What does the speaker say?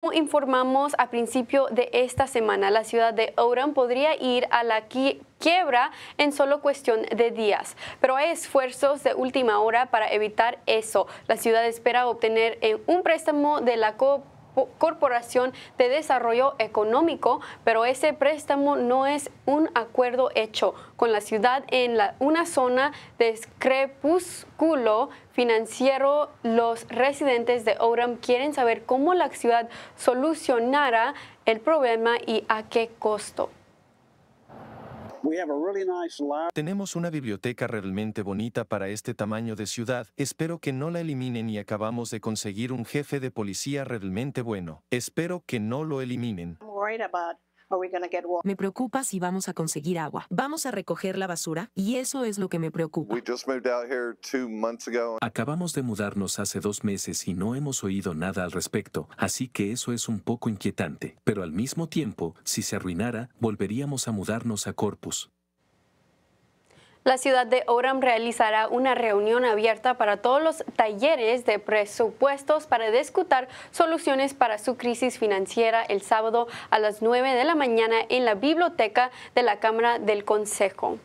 Como informamos a principio de esta semana, la ciudad de Oran podría ir a la quiebra en solo cuestión de días, pero hay esfuerzos de última hora para evitar eso. La ciudad espera obtener eh, un préstamo de la COP. Corporación de Desarrollo Económico, pero ese préstamo no es un acuerdo hecho con la ciudad en una zona de crepúsculo financiero. Los residentes de Oram quieren saber cómo la ciudad solucionará el problema y a qué costo. Tenemos una biblioteca realmente bonita para este tamaño de ciudad, espero que no la eliminen y acabamos de conseguir un jefe de policía realmente bueno. Espero que no lo eliminen. Me preocupa si vamos a conseguir agua. Vamos a recoger la basura y eso es lo que me preocupa. Acabamos de mudarnos hace dos meses y no hemos oído nada al respecto, así que eso es un poco inquietante. Pero al mismo tiempo, si se arruinara, volveríamos a mudarnos a Corpus. La ciudad de Oram realizará una reunión abierta para todos los talleres de presupuestos para discutir soluciones para su crisis financiera el sábado a las 9 de la mañana en la biblioteca de la Cámara del Consejo.